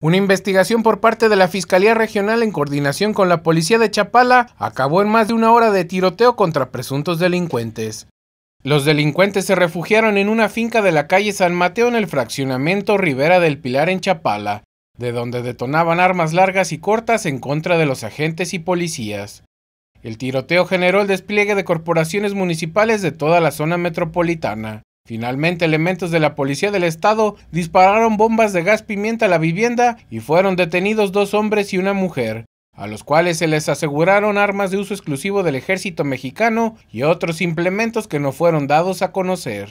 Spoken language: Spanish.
Una investigación por parte de la Fiscalía Regional en coordinación con la Policía de Chapala acabó en más de una hora de tiroteo contra presuntos delincuentes. Los delincuentes se refugiaron en una finca de la calle San Mateo en el fraccionamiento Rivera del Pilar en Chapala, de donde detonaban armas largas y cortas en contra de los agentes y policías. El tiroteo generó el despliegue de corporaciones municipales de toda la zona metropolitana. Finalmente, elementos de la Policía del Estado dispararon bombas de gas pimienta a la vivienda y fueron detenidos dos hombres y una mujer, a los cuales se les aseguraron armas de uso exclusivo del ejército mexicano y otros implementos que no fueron dados a conocer.